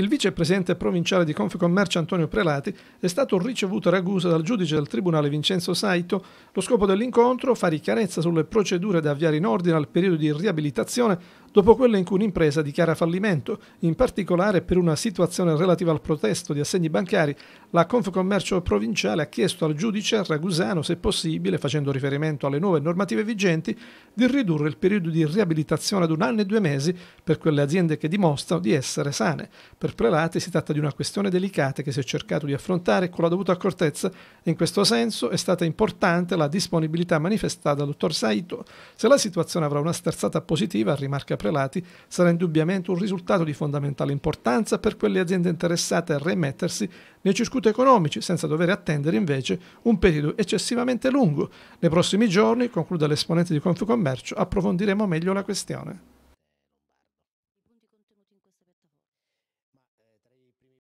Il vicepresidente provinciale di Confcommercio Antonio Prelati è stato ricevuto a Ragusa dal giudice del Tribunale Vincenzo Saito. Lo scopo dell'incontro è fare chiarezza sulle procedure da avviare in ordine al periodo di riabilitazione dopo quella in cui un'impresa dichiara fallimento, in particolare per una situazione relativa al protesto di assegni bancari, la Confcommercio provinciale ha chiesto al giudice Ragusano se possibile, facendo riferimento alle nuove normative vigenti, di ridurre il periodo di riabilitazione ad un anno e due mesi per quelle aziende che dimostrano di essere sane. Per Prelati si tratta di una questione delicata che si è cercato di affrontare con la dovuta accortezza e in questo senso è stata importante la disponibilità manifestata dal dottor Saito. Se la situazione avrà una sterzata positiva, rimarca prelati sarà indubbiamente un risultato di fondamentale importanza per quelle aziende interessate a rimettersi nei circuiti economici senza dover attendere invece un periodo eccessivamente lungo. Nei prossimi giorni, conclude l'esponente di Confcommercio, approfondiremo meglio la questione.